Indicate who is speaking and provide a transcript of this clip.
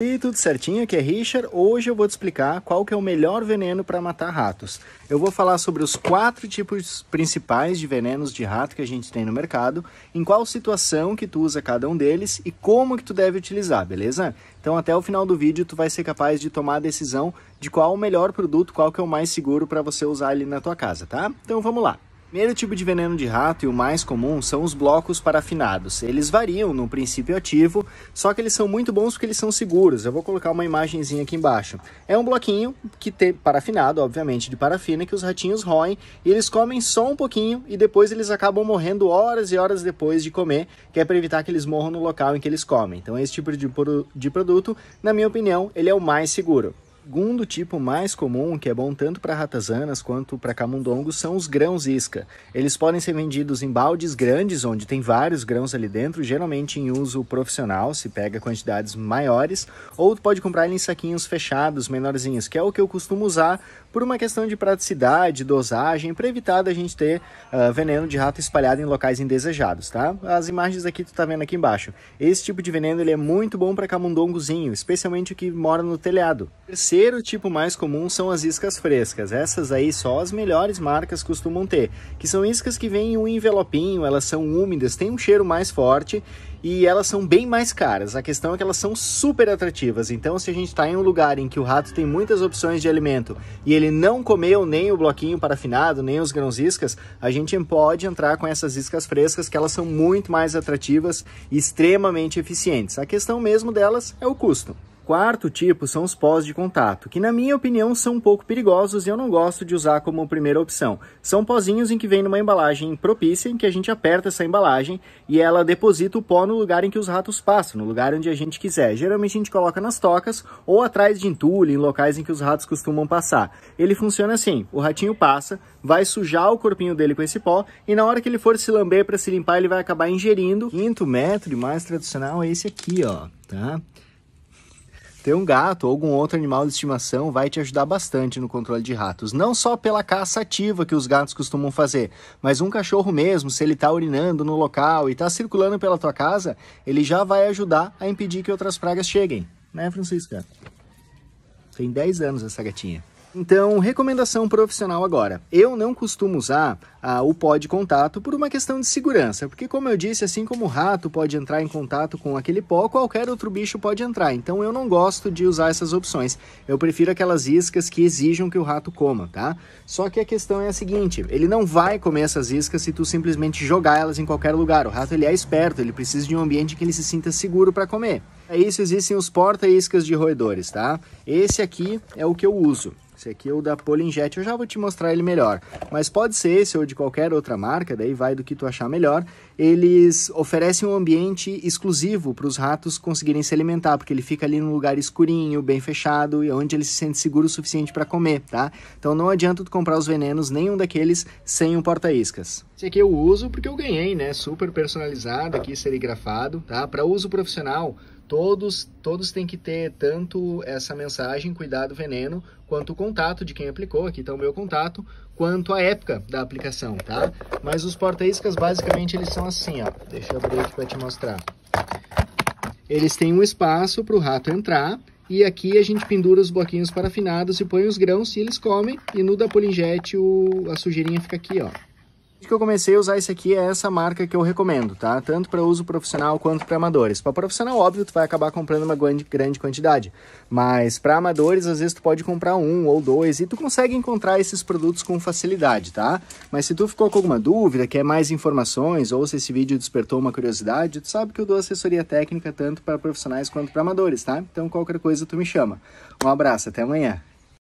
Speaker 1: E tudo certinho, aqui é Richard. Hoje eu vou te explicar qual que é o melhor veneno para matar ratos. Eu vou falar sobre os quatro tipos principais de venenos de rato que a gente tem no mercado, em qual situação que tu usa cada um deles e como que tu deve utilizar, beleza? Então até o final do vídeo tu vai ser capaz de tomar a decisão de qual o melhor produto, qual que é o mais seguro para você usar ali na tua casa, tá? Então vamos lá primeiro tipo de veneno de rato e o mais comum são os blocos parafinados. Eles variam no princípio ativo, só que eles são muito bons porque eles são seguros. Eu vou colocar uma imagenzinha aqui embaixo. É um bloquinho que tem parafinado, obviamente, de parafina que os ratinhos roem e eles comem só um pouquinho e depois eles acabam morrendo horas e horas depois de comer, que é para evitar que eles morram no local em que eles comem. Então esse tipo de, de produto, na minha opinião, ele é o mais seguro segundo tipo mais comum, que é bom tanto para ratazanas quanto para camundongos, são os grãos isca. Eles podem ser vendidos em baldes grandes, onde tem vários grãos ali dentro, geralmente em uso profissional, se pega quantidades maiores, ou pode comprar em saquinhos fechados, menorzinhos, que é o que eu costumo usar por uma questão de praticidade, dosagem, para evitar a gente ter uh, veneno de rato espalhado em locais indesejados, tá? As imagens aqui tu tá vendo aqui embaixo. Esse tipo de veneno ele é muito bom para camundongozinho, especialmente o que mora no telhado. Terceiro terceiro tipo mais comum são as iscas frescas. Essas aí só as melhores marcas costumam ter, que são iscas que vêm em um envelopinho, elas são úmidas, têm um cheiro mais forte e elas são bem mais caras. A questão é que elas são super atrativas. Então, se a gente está em um lugar em que o rato tem muitas opções de alimento e ele não comeu nem o bloquinho parafinado, nem os grãos iscas, a gente pode entrar com essas iscas frescas, que elas são muito mais atrativas e extremamente eficientes. A questão mesmo delas é o custo quarto tipo são os pós de contato, que na minha opinião são um pouco perigosos e eu não gosto de usar como primeira opção. São pozinhos em que vem numa embalagem propícia, em que a gente aperta essa embalagem e ela deposita o pó no lugar em que os ratos passam, no lugar onde a gente quiser. Geralmente a gente coloca nas tocas ou atrás de entulho, em locais em que os ratos costumam passar. Ele funciona assim, o ratinho passa, vai sujar o corpinho dele com esse pó e na hora que ele for se lamber para se limpar, ele vai acabar ingerindo. Quinto método mais tradicional é esse aqui, ó, tá? ter um gato ou algum outro animal de estimação vai te ajudar bastante no controle de ratos. Não só pela caça ativa que os gatos costumam fazer, mas um cachorro mesmo, se ele está urinando no local e está circulando pela tua casa, ele já vai ajudar a impedir que outras pragas cheguem. Né, Francisca? Tem 10 anos essa gatinha. Então, recomendação profissional agora. Eu não costumo usar ah, o pó de contato por uma questão de segurança, porque como eu disse, assim como o rato pode entrar em contato com aquele pó, qualquer outro bicho pode entrar. Então eu não gosto de usar essas opções. Eu prefiro aquelas iscas que exijam que o rato coma, tá? Só que a questão é a seguinte, ele não vai comer essas iscas se tu simplesmente jogar elas em qualquer lugar. O rato ele é esperto, ele precisa de um ambiente que ele se sinta seguro para comer. É isso, existem os porta-iscas de roedores, tá? Esse aqui é o que eu uso. Esse aqui é o da Polinjet, eu já vou te mostrar ele melhor. Mas pode ser esse ou de qualquer outra marca, daí vai do que tu achar melhor. Eles oferecem um ambiente exclusivo para os ratos conseguirem se alimentar, porque ele fica ali num lugar escurinho, bem fechado, e é onde ele se sente seguro o suficiente para comer, tá? Então não adianta tu comprar os venenos, nenhum daqueles, sem um porta-iscas. Esse aqui eu uso porque eu ganhei, né? Super personalizado aqui, serigrafado, tá? Para uso profissional, Todos, todos têm que ter tanto essa mensagem, cuidado veneno, quanto o contato de quem aplicou, aqui está o meu contato, quanto a época da aplicação, tá? Mas os porta-iscas, basicamente, eles são assim, ó. Deixa eu abrir aqui para te mostrar. Eles têm um espaço para o rato entrar, e aqui a gente pendura os bloquinhos parafinados e põe os grãos, e eles comem, e no da Polingete o, a sujeirinha fica aqui, ó que eu comecei a usar esse aqui é essa marca que eu recomendo, tá? Tanto para uso profissional quanto para amadores. Para profissional, óbvio, tu vai acabar comprando uma grande, grande quantidade, mas para amadores, às vezes tu pode comprar um ou dois e tu consegue encontrar esses produtos com facilidade, tá? Mas se tu ficou com alguma dúvida, quer mais informações ou se esse vídeo despertou uma curiosidade, tu sabe que eu dou assessoria técnica tanto para profissionais quanto para amadores, tá? Então qualquer coisa tu me chama. Um abraço, até amanhã.